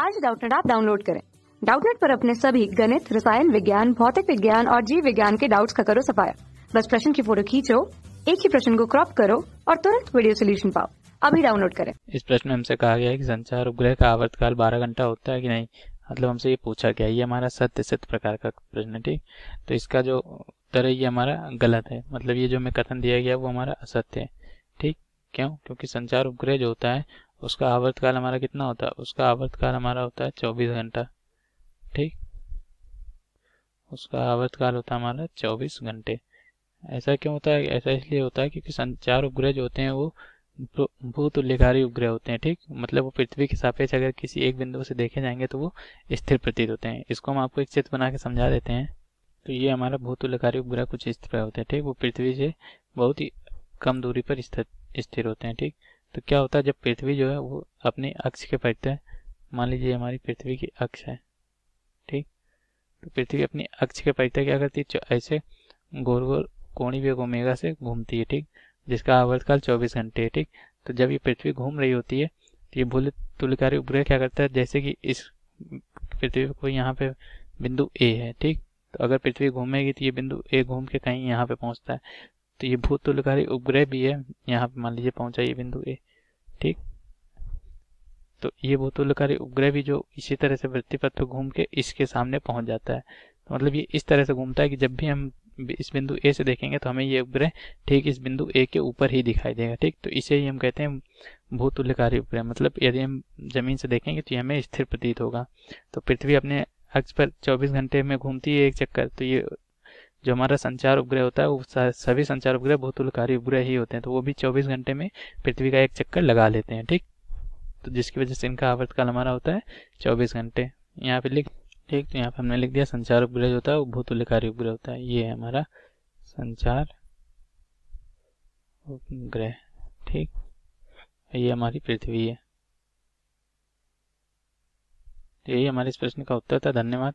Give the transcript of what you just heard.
आज डाउटनेट आप डाउनलोड करें डाउटनेट पर अपने सभी गणित रसायन विज्ञान भौतिक विज्ञान और जीव विज्ञान के डाउट्स का करो सफाया बस प्रश्न की फोटो खींचो एक ही प्रश्न को क्रॉप करो और तुरंत वीडियो सोल्यूशन पाओ अभी डाउनलोड करें इस प्रश्न में हमसे कहा गया है कि संचार उपग्रह का आवर्तकाल बारह घंटा होता है कि नहीं मतलब हमसे ये पूछा गया ये हमारा सत्य सत्य प्रकार का प्रश्न है ठीक तो इसका जो उत्तर है ये हमारा गलत है मतलब ये जो हमें कथन दिया गया वो हमारा असत्य है ठीक क्यों क्योंकि संचार उपग्रह जो होता है उसका आवर्तकाल हमारा कितना होता है उसका आवर्तकाल हमारा होता है चौबीस घंटा ठीक उसका आवर्तकाल होता है हमारा चौबीस घंटे ऐसा क्यों होता है ऐसा इसलिए होता है क्योंकि संचार उपग्रह जो होते हैं वो भूत भूतुल्यकारी उपग्रह होते हैं ठीक मतलब वो पृथ्वी के सापेक्ष अगर किसी एक बिंदु से देखे जाएंगे तो वो स्थिर प्रतीत होते हैं इसको हम आपको एक चित्र बना के समझा देते हैं तो ये हमारा भूत उल्लेखारी उपग्रह कुछ स्थिर होते हैं ठीक वो पृथ्वी से बहुत ही कम दूरी पर स्थिर होते हैं ठीक तो क्या होता है जब पृथ्वी जो है वो अपने अक्ष के पड़ते हैं मान लीजिए हमारी पृथ्वी की अक्ष है ठीक तो पृथ्वी अपने अक्ष के पड़ते क्या करती है ऐसे गोल गोल कोणी भी ओमेगा से घूमती है ठीक जिसका आवर्तकाल चौबीस घंटे है ठीक तो जब ये पृथ्वी घूम रही होती है तो ये भूल तुलकारी उपग्रह क्या करता है जैसे कि इस पृथ्वी को यहाँ पे बिंदु ए है ठीक तो अगर पृथ्वी घूमेगी तो ये बिंदु ए घूम के कहीं यहाँ पे पहुँचता है तो ये भूतुलकारी उपग्रह भी है यहाँ पे मान लीजिए पहुँचा ये बिंदु ए ठीक तो ये भूतुलकारी उपग्रह भी जो इसी तरह से वृत्ति पथ घूम के इसके सामने पहुंच जाता है तो मतलब ये इस तरह से घूमता है कि जब भी हम इस बिंदु ए से देखेंगे तो हमें ये उपग्रह ठीक इस बिंदु ए के ऊपर ही दिखाई देगा ठीक तो इसे ही हम कहते हैं भूतुल्यकारी उपग्रह मतलब यदि हम जमीन से देखेंगे तो ये हमें स्थिर प्रतीत होगा तो पृथ्वी अपने अक्ष पर 24 घंटे में घूमती है एक चक्कर तो ये जो हमारा संचार उपग्रह होता है वो सभी संचार उपग्रह बहुतुलकारी उपग्रह ही होते हैं तो वो भी 24 घंटे में पृथ्वी का एक चक्कर लगा लेते हैं ठीक तो जिसकी वजह से इनका आवर्तकाल हमारा होता है 24 घंटे यहाँ पे लिख ठीक तो यहाँ पे हमने लिख दिया संचार उपग्रह जो होता है वो भूतुल्यकारी उपग्रह होता है ये है हमारा संचार उपग्रह ठीक ये हमारी पृथ्वी है तो यही हमारे इस प्रश्न का उत्तर था धन्यवाद